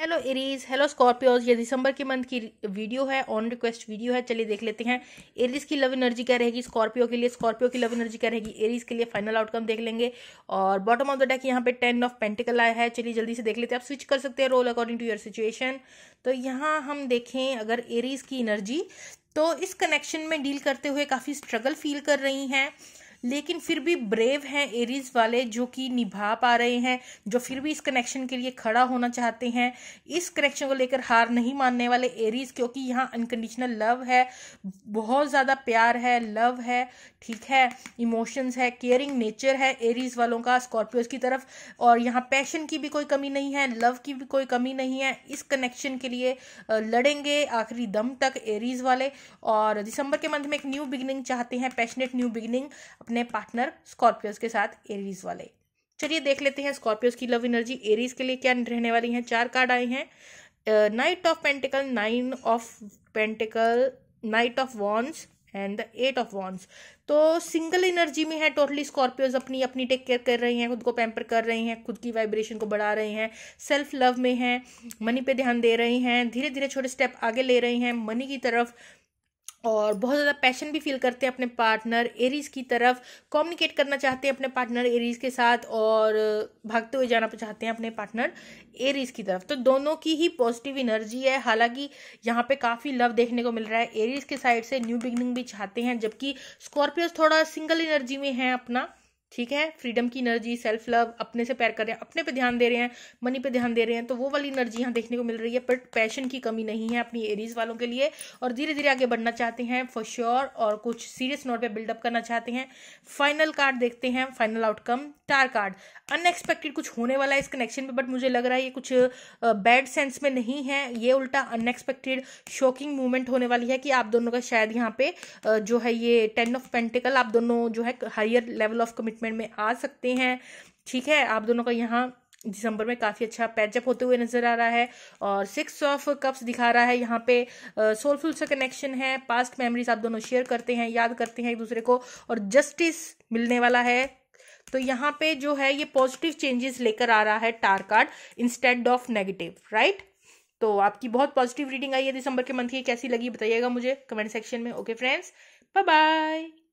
hello इरीज hello Scorpios ये दिसंबर के month की वीडियो है ऑन रिक्वेस्ट वीडियो है चलिए देख लेते हैं एरीज की लव एनर्जी क्या रहेगी स्कॉर्पियो के लिए स्कॉर्पियो की लव एनर्जी क्या रहेगी एरीज के लिए फाइनल आउटकम देख लेंगे और बॉटम ऑफ द डेक यहाँ पे टेन ऑफ पेंटिकल आया है चलिए जल्दी से देख लेते हैं आप स्विच कर सकते हैं role according to your situation तो यहाँ हम देखें अगर एरीज की एनर्जी तो इस कनेक्शन में डील करते हुए काफ़ी स्ट्रगल फील कर रही हैं लेकिन फिर भी ब्रेव हैं एरीज वाले जो कि निभा पा रहे हैं जो फिर भी इस कनेक्शन के लिए खड़ा होना चाहते हैं इस कनेक्शन को लेकर हार नहीं मानने वाले एरीज क्योंकि यहाँ अनकंडीशनल लव है बहुत ज़्यादा प्यार है लव है ठीक है इमोशंस है केयरिंग नेचर है एरीज वालों का स्कॉर्पियोज की तरफ और यहाँ पैशन की भी कोई कमी नहीं है लव की भी कोई कमी नहीं है इस कनेक्शन के लिए लड़ेंगे आखिरी दम तक एरीज वाले और दिसंबर के मंथ में एक न्यू बिगनिंग चाहते हैं पैशनेट न्यू बिगनिंग अपने पार्टनर स्कॉर्पियोज के साथ एरीज वाले चलिए देख लेते हैं स्कॉर्पियोज की लव एनर्जी एरीज के लिए क्या रहने वाली है चार कार्ड आए हैं knight of pentacle nine of pentacle knight of wands and the eight of wands तो सिंगल एनर्जी में है टोटली स्कॉर्पियोज अपनी अपनी टेक केयर कर रही हैं खुद को पैम्पर कर रही हैं खुद की वाइब्रेशन को बढ़ा रही हैं सेल्फ लव में हैं मनी पे ध्यान दे रही हैं धीरे धीरे छोटे स्टेप आगे ले रही हैं मनी की तरफ और बहुत ज़्यादा पैशन भी फील करते हैं अपने पार्टनर एरीज़ की तरफ कम्युनिकेट करना चाहते हैं अपने पार्टनर एरीज़ के साथ और भागते हुए जाना चाहते हैं अपने पार्टनर एरीज़ की तरफ तो दोनों की ही पॉजिटिव एनर्जी है हालांकि यहाँ पे काफ़ी लव देखने को मिल रहा है एरीज़ के साइड से न्यू बिगनिंग भी चाहते हैं जबकि स्कॉर्पियोज थोड़ा सिंगल एनर्जी में है अपना ठीक है फ्रीडम की एनर्जी सेल्फ लव अपने से पैर कर रहे हैं अपने पे ध्यान दे रहे हैं मनी पे ध्यान दे रहे हैं तो वो वाली एनर्जी यहाँ देखने को मिल रही है बट पैशन की कमी नहीं है अपनी एरीज वालों के लिए और धीरे धीरे आगे बढ़ना चाहते हैं फॉर श्योर sure, और कुछ सीरियस नोट पे बिल्डअप करना चाहते हैं फाइनल कार्ड देखते हैं final outcome star card unexpected कुछ होने वाला है इस कनेक्शन में बट मुझे लग रहा है ये कुछ बैड सेंस में नहीं है ये उल्टा अनएक्सपेक्टेड शॉकिंग मूवमेंट होने वाली है कि आप दोनों का शायद यहाँ पे जो है ये टेन ऑफ पेंटिकल आप दोनों जो है higher level of commitment treatment में आ सकते हैं ठीक है आप दोनों का यहाँ दिसंबर में काफ़ी अच्छा पैचअप होते हुए नजर आ रहा है और सिक्स ऑफ कप्स दिखा रहा है यहाँ पे सोलफुल सा कनेक्शन है पास्ट मेमोरीज आप दोनों शेयर करते हैं याद करते हैं एक दूसरे को और जस्टिस मिलने वाला है तो यहाँ पे जो है ये पॉजिटिव चेंजेस लेकर आ रहा है star card instead of negative right तो आपकी बहुत पॉजिटिव रीडिंग आई है दिसंबर के मंथ की कैसी लगी बताइएगा मुझे कमेंट सेक्शन में ओके फ्रेंड्स बाय बाय